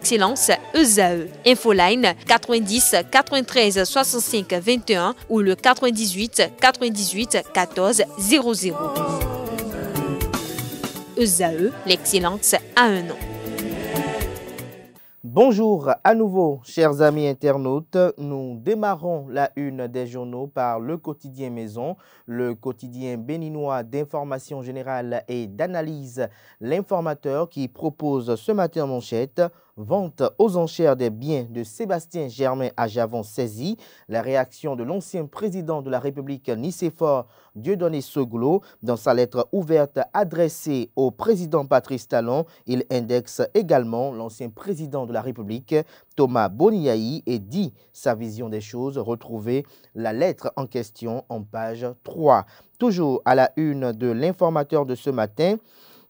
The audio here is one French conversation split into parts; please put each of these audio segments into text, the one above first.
Excellence ESAE. E, Infoline 90 93 65 21 ou le 98 98 14 00. ESAE, l'excellence à un nom. Bonjour à nouveau, chers amis internautes. Nous démarrons la une des journaux par le quotidien Maison, le quotidien béninois d'information générale et d'analyse. L'informateur qui propose ce matin en manchette Vente aux enchères des biens de Sébastien Germain à Javon saisi. La réaction de l'ancien président de la République Nicéphore Dieudonné Soglo dans sa lettre ouverte adressée au président Patrice Talon. Il indexe également l'ancien président de la République Thomas Boniaï et dit sa vision des choses. Retrouvez la lettre en question en page 3. Toujours à la une de l'informateur de ce matin,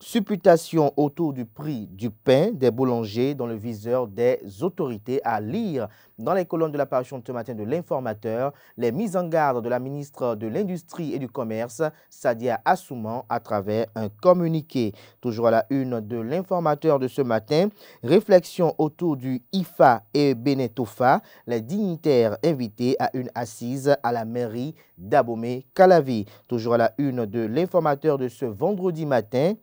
Supputation autour du prix du pain des boulangers dans le viseur des autorités à lire dans les colonnes de la parution ce matin de l'informateur, les mises en garde de la ministre de l'Industrie et du Commerce, Sadia Assouman, à travers un communiqué. Toujours à la une de l'informateur de ce matin, réflexion autour du IFA et Benetofa, les dignitaires invités à une assise à la mairie d'Abomey-Calavi. Toujours à la une de l'informateur de ce vendredi matin,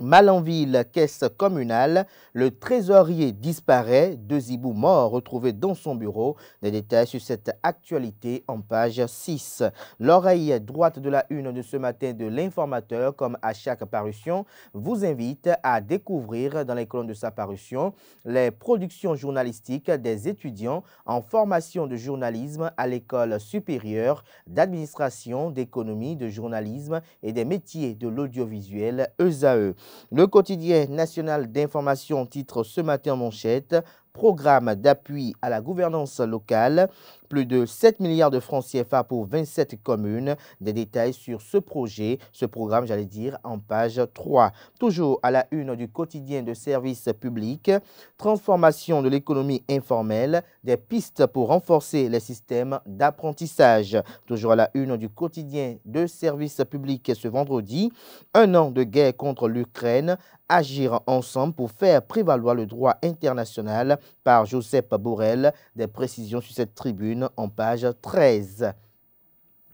Malenville, caisse communale, le trésorier disparaît, deux hiboux morts retrouvés dans son bureau. Des détails sur cette actualité en page 6. L'oreille droite de la une de ce matin de l'informateur, comme à chaque parution, vous invite à découvrir dans les colonnes de sa parution les productions journalistiques des étudiants en formation de journalisme à l'école supérieure d'administration, d'économie, de journalisme et des métiers de l'audiovisuel ESAE. Le quotidien national d'information titre ce matin manchette Programme d'appui à la gouvernance locale plus de 7 milliards de francs CFA pour 27 communes. Des détails sur ce projet, ce programme, j'allais dire, en page 3. Toujours à la une du quotidien de services publics, transformation de l'économie informelle, des pistes pour renforcer les systèmes d'apprentissage. Toujours à la une du quotidien de services publics ce vendredi, un an de guerre contre l'Ukraine, agir ensemble pour faire prévaloir le droit international par Joseph Borrell. Des précisions sur cette tribune en page 13.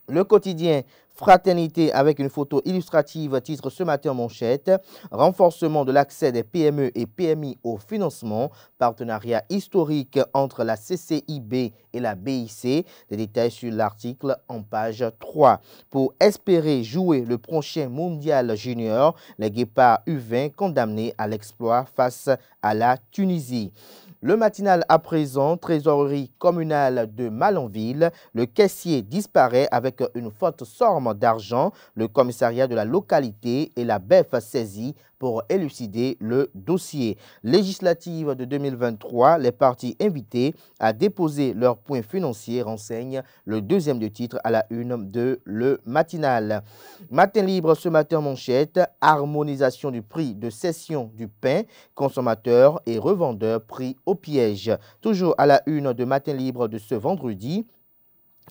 Le quotidien Fraternité avec une photo illustrative titre ce matin manchette. Renforcement de l'accès des PME et PMI au financement. Partenariat historique entre la CCIB et la BIC. Des détails sur l'article en page 3. Pour espérer jouer le prochain mondial junior, les guépards U20 condamnés à l'exploit face à la Tunisie. Le matinal à présent, trésorerie communale de Malonville, le caissier disparaît avec une forte somme d'argent. Le commissariat de la localité et la BEF saisie pour élucider le dossier. Législative de 2023, les partis invités à déposer leurs points financiers renseignent le deuxième de titre à la une de Le Matinal. Matin libre ce matin manchette, harmonisation du prix de cession du pain, consommateurs et revendeurs pris au piège. Toujours à la une de Matin libre de ce vendredi,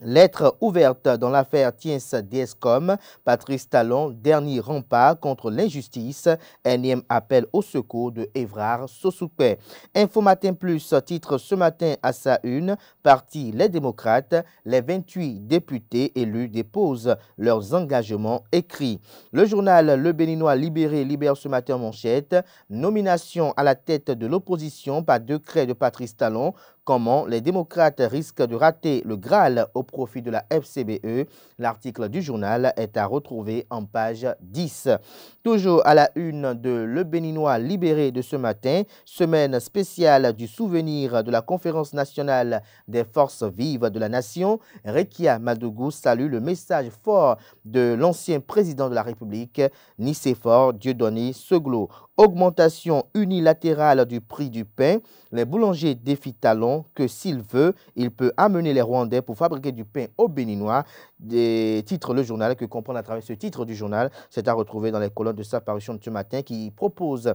Lettre ouverte dans l'affaire Tiens Diescom, Patrice Talon, dernier rempart contre l'injustice, énième appel au secours de Évrard Sosoupe. Info Matin Plus, titre ce matin à sa une, parti Les démocrates, les 28 députés élus déposent leurs engagements écrits. Le journal Le Béninois Libéré libère ce matin manchette, nomination à la tête de l'opposition par décret de Patrice Talon, Comment les démocrates risquent de rater le Graal au profit de la FCBE L'article du journal est à retrouver en page 10. Toujours à la une de Le Béninois libéré de ce matin, semaine spéciale du souvenir de la conférence nationale des forces vives de la nation, Rekia Madougou salue le message fort de l'ancien président de la République, Nicéphore Dieudonné Seglo augmentation unilatérale du prix du pain, les boulangers défient Talon que s'il veut, il peut amener les Rwandais pour fabriquer du pain au Béninois. Des titres le journal que comprend à travers ce titre du journal, c'est à retrouver dans les colonnes de sa parution de ce matin qui propose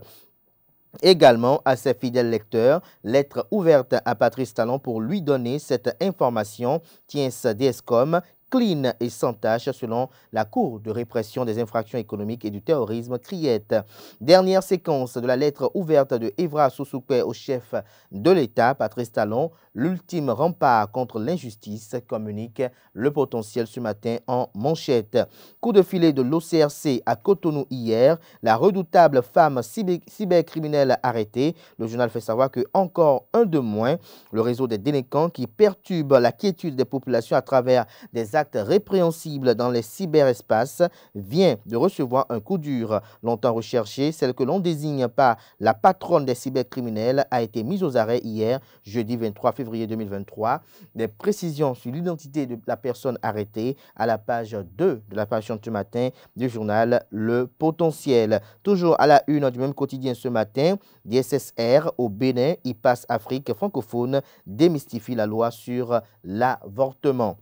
Également à ses fidèles lecteurs, lettre ouverte à Patrice Talon pour lui donner cette information. Tiens, DSCOM clean et sans tâche selon la Cour de répression des infractions économiques et du terrorisme, criette. Dernière séquence de la lettre ouverte de Evra Soussoukwe au chef de l'État, Patrice Talon, l'ultime rempart contre l'injustice, communique le potentiel ce matin en manchette. Coup de filet de l'OCRC à Cotonou hier, la redoutable femme cybercriminelle arrêtée. Le journal fait savoir que encore un de moins, le réseau des délinquants qui perturbe la quiétude des populations à travers des actes Répréhensible dans les cyberespaces vient de recevoir un coup dur. Longtemps recherché, celle que l'on désigne par la patronne des cybercriminels a été mise aux arrêts hier, jeudi 23 février 2023. Des précisions sur l'identité de la personne arrêtée à la page 2 de la page ce matin du journal Le Potentiel. Toujours à la une du même quotidien ce matin, DSSR au Bénin, IPAS Afrique francophone démystifie la loi sur l'avortement.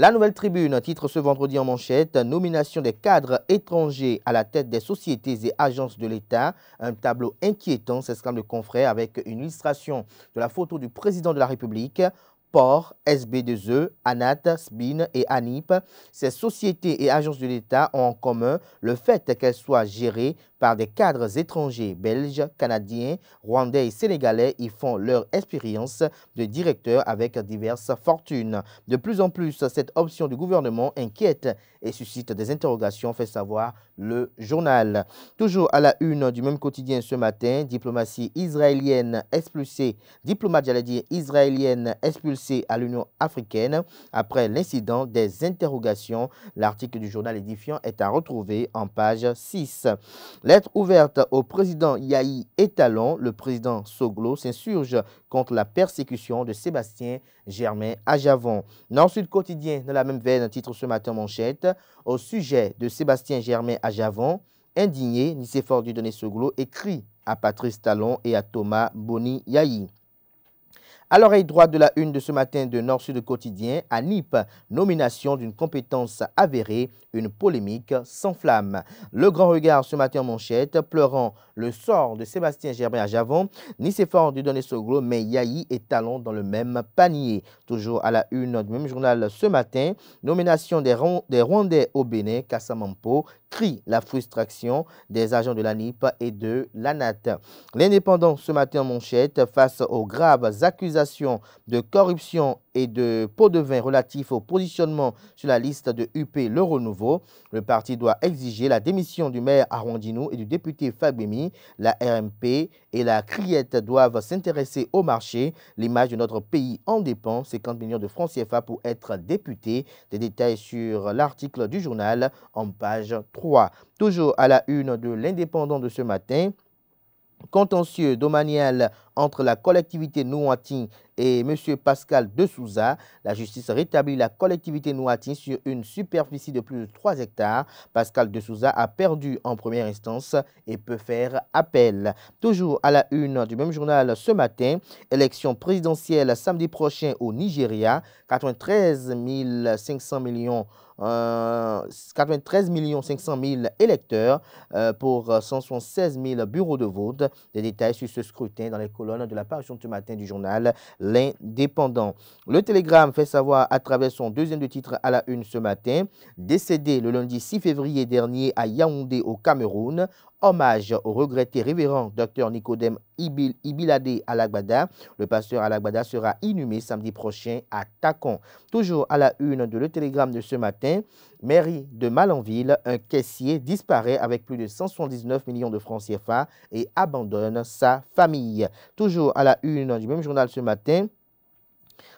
La Nouvelle Tribune titre ce vendredi en manchette Nomination des cadres étrangers à la tête des sociétés et agences de l'État. Un tableau inquiétant, s'exclame le confrère avec une illustration de la photo du président de la République. Port, SB2E, ANAT, SBIN et ANIP, ces sociétés et agences de l'État ont en commun le fait qu'elles soient gérées par des cadres étrangers belges, canadiens, rwandais et sénégalais Ils font leur expérience de directeur avec diverses fortunes. De plus en plus, cette option du gouvernement inquiète et suscite des interrogations, fait savoir le journal. Toujours à la une du même quotidien ce matin, diplomatie israélienne expulsée, diplomate, j'allais israélienne expulsée à l'Union africaine après l'incident des interrogations. L'article du journal édifiant est à retrouver en page 6. Lettre ouverte au président Yahi Talon, le président Soglo s'insurge contre la persécution de Sébastien Germain Ajavon. Javon. Nord-Sud quotidien, dans la même veine, titre ce matin manchette, au sujet de Sébastien Germain à Javon, indigné, du donné Soglo écrit à Patrice Talon et à Thomas Boni Yahi. À l'oreille droite de la une de ce matin de Nord-Sud Quotidien, à NIP, nomination d'une compétence avérée, une polémique sans flamme. Le grand regard ce matin en manchette, pleurant le sort de Sébastien Germain à Javon, ni fort de donner ce gros, mais Yahi et Talon dans le même panier. Toujours à la une du même journal ce matin, nomination des, Rwandais au Bénin, Kassamampo, crie la frustration des agents de la NIP et de l'ANAT. L'indépendant ce matin en manchette face aux graves accusations de corruption et de pots de vin relatifs au positionnement sur la liste de UP Le Renouveau. Le parti doit exiger la démission du maire Arrondinou et du député Fabemi. La RMP et la Criette doivent s'intéresser au marché. L'image de notre pays en dépend. 50 millions de francs CFA pour être député. Des détails sur l'article du journal en page 3. Toujours à la une de l'indépendant de ce matin, contentieux domanial entre la collectivité Nouatin et M. Pascal De Souza. La justice rétablit la collectivité Nouatin sur une superficie de plus de 3 hectares. Pascal De Souza a perdu en première instance et peut faire appel. Toujours à la une du même journal ce matin, élection présidentielle samedi prochain au Nigeria, 93 500 millions 500 euh, 000 électeurs euh, pour 176 000 bureaux de vote. Des détails sur ce scrutin dans les colonnes de la parution ce matin du journal L'Indépendant. Le Télégramme fait savoir à travers son deuxième de titre à la une ce matin, décédé le lundi 6 février dernier à Yaoundé au Cameroun, hommage au regretté révérend Dr Nicodème Ibil, Ibilade Alagbada. Le pasteur Alagbada sera inhumé samedi prochain à Tacon. Toujours à la une de le télégramme de ce matin, mairie de Malanville, un caissier disparaît avec plus de 179 millions de francs CFA et abandonne sa famille. Toujours à la une du même journal ce matin,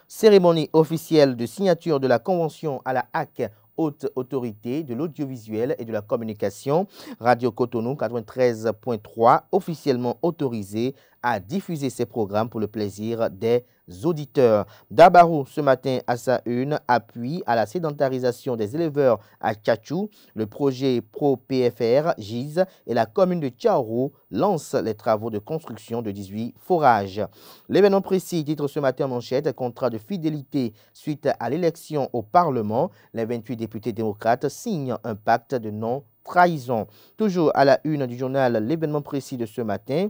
Cérémonie officielle de signature de la convention à la HAC haute autorité de l'audiovisuel et de la communication, Radio Cotonou 93.3, officiellement autorisée à diffuser ses programmes pour le plaisir des auditeurs. Dabarou, ce matin à sa une, appuie à la sédentarisation des éleveurs à Kachou. Le projet Pro-PFR, GIS et la commune de Tiarou lancent les travaux de construction de 18 forages. L'événement précis titre ce matin manchette contrat de fidélité suite à l'élection au Parlement. Les 28 députés démocrates signent un pacte de non-trahison. Toujours à la une du journal L'événement précis de ce matin,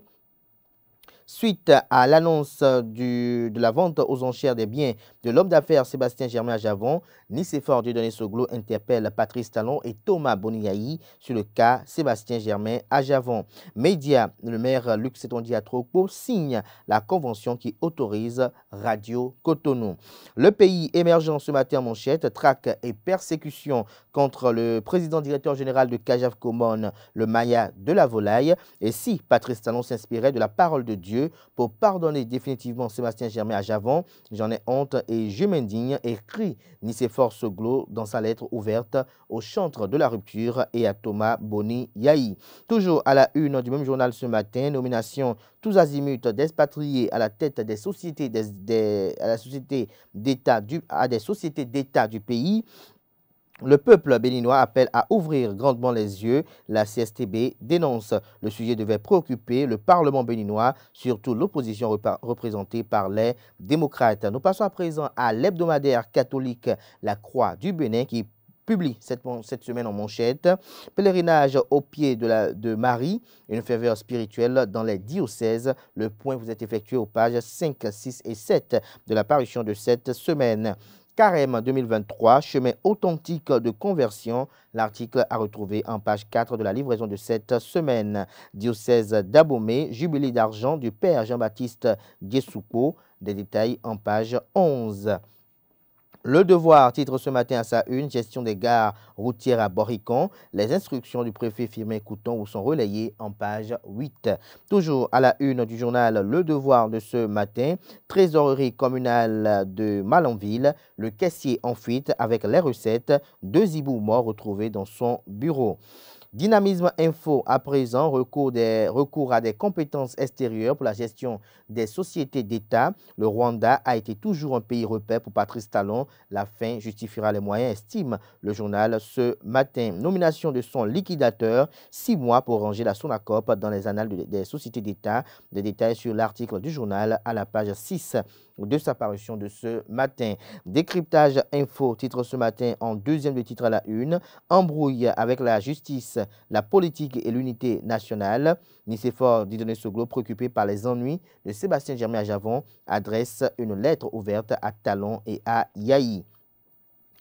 Suite à l'annonce de la vente aux enchères des biens de l'homme d'affaires Sébastien Germain Javon, Nicéphore Dieudonné Soglo interpelle Patrice Talon et Thomas Boniaï sur le cas Sébastien Germain à Javon. Média, le maire Luc Setondi Atropo signe la convention qui autorise Radio Cotonou. Le pays émergent ce matin en manchette, traque et persécution contre le président directeur général de Kajav Common, le Maya de la Volaille. Et si Patrice Talon s'inspirait de la parole de Dieu, pour pardonner définitivement Sébastien Germain à Javon. J'en ai honte et je m'indigne, écrit Nicéphore Soglo dans sa lettre ouverte au chantre de la rupture et à Thomas Boni Yahi. Toujours à la une du même journal ce matin, nomination tous azimuts d'expatriés à la tête des sociétés du des sociétés d'État du pays. Le peuple béninois appelle à ouvrir grandement les yeux. La CSTB dénonce. Le sujet devait préoccuper le Parlement béninois, surtout l'opposition représentée par les démocrates. Nous passons à présent à l'hebdomadaire catholique La Croix du Bénin qui publie cette, semaine en manchette Pèlerinage au pied de, Marie, une ferveur spirituelle dans les diocèses. Le point vous est effectué aux pages 5, 6 et 7 de la parution de cette semaine. Carême 2023, chemin authentique de conversion. L'article a retrouvé en page 4 de la livraison de cette semaine. Diocèse d'Abomey, jubilé d'argent du Père Jean-Baptiste Giesouko. Des détails en page 11. Le Devoir titre ce matin à sa une gestion des gares routières à Boricon. Les instructions du préfet Firmin Couton où sont relayées en page 8. Toujours à la une du journal Le Devoir de ce matin, trésorerie communale de Malanville, le caissier en fuite avec les recettes, deux hiboux morts retrouvés dans son bureau. Dynamisme Info, à présent, recours, à des compétences extérieures pour la gestion des sociétés d'État. Le Rwanda a été toujours un pays repère pour Patrice Talon. La fin justifiera les moyens, estime le journal ce matin. Nomination de son liquidateur, six mois pour ranger la Sonacop dans les annales des sociétés d'État. Des détails sur l'article du journal à la page 6 de sa parution de ce matin. Décryptage info, titre ce matin en deuxième de titre à la une. Embrouille avec la justice, la politique et l'unité nationale. donner ce Soglo, préoccupé par les ennuis de Sébastien Germain Javon, adresse une lettre ouverte à Talon et à Yahi.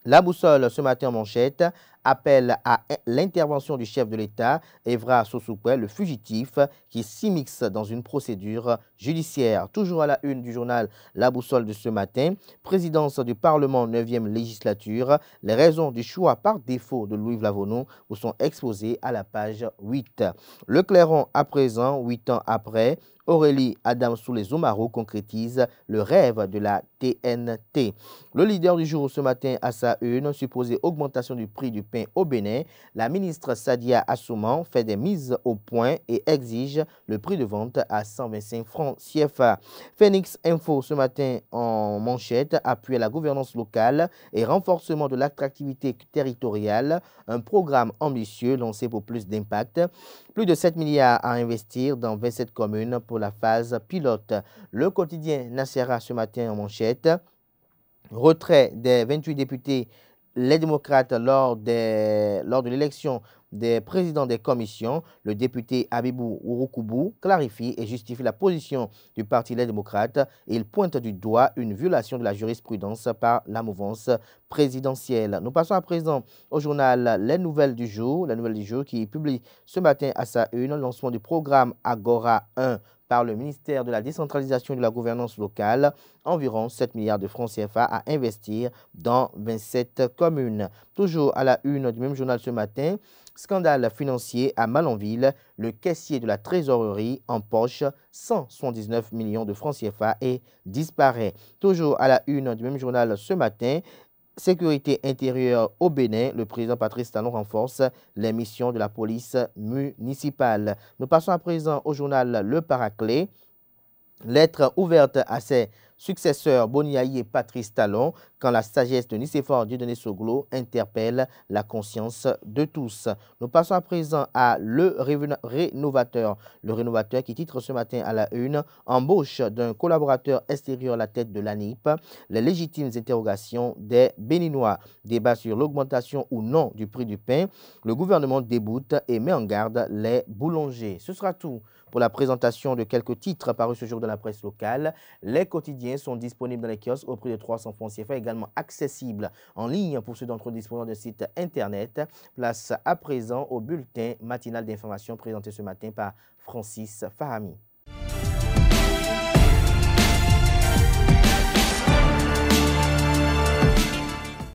La boussole ce matin en manchette appelle à l'intervention du chef de l'État, Evra Sosoukwel, le fugitif, qui s'immixe dans une procédure judiciaire. Toujours à la une du journal La boussole de ce matin, présidence du Parlement 9e législature, les raisons du choix par défaut de Louis Vlavonon vous sont exposées à la page 8. Le clairon à présent, 8 ans après, Aurélie Adam Omarou concrétise le rêve de la TNT. Le leader du jour ce matin à sa une, supposée augmentation du prix du pain au Bénin, la ministre Sadia Assouman fait des mises au point et exige le prix de vente à 125 francs CFA. Phoenix Info ce matin en manchette, appuie à la gouvernance locale et renforcement de l'attractivité territoriale, un programme ambitieux lancé pour plus d'impact. Plus de 7 milliards à investir dans 27 communes pour la phase pilote. Le quotidien Nassera ce matin en manchette. Retrait des 28 députés les démocrates lors, lors de l'élection des présidents des commissions, le député Abibou Ouroukoubou clarifie et justifie la position du Parti Les Démocrates et il pointe du doigt une violation de la jurisprudence par la mouvance présidentielle. Nous passons à présent au journal Les Nouvelles du jour, la nouvelle du jour qui publie ce matin à sa une le lancement du programme Agora 1 par le ministère de la décentralisation et de la gouvernance locale environ 7 milliards de francs CFA à investir dans 27 communes. Toujours à la une du même journal ce matin, Scandale financier à Malonville, le caissier de la trésorerie empoche 179 millions de francs CFA et disparaît. Toujours à la une du même journal ce matin, Sécurité intérieure au Bénin, le président Patrice Talon renforce les missions de la police municipale. Nous passons à présent au journal Le Paraclet. Lettre ouverte à ses successeurs Boniaï et Patrice Talon, quand la sagesse de Nicéphore Dieudonné Soglo interpelle la conscience de tous. Nous passons à présent à Le Rénovateur. Le Rénovateur qui titre ce matin à la une Embauche d'un collaborateur extérieur à la tête de l'ANIP, les légitimes interrogations des Béninois. Débat sur l'augmentation ou non du prix du pain. Le gouvernement déboute et met en garde les boulangers. Ce sera tout pour la présentation de quelques titres parus ce jour dans la presse locale. Les quotidiens sont disponibles dans les kiosques au prix de 300 francs CFA, également accessibles en ligne pour ceux d'entre eux disposant de sites Internet. Place à présent au bulletin matinal d'information présenté ce matin par Francis Fahami.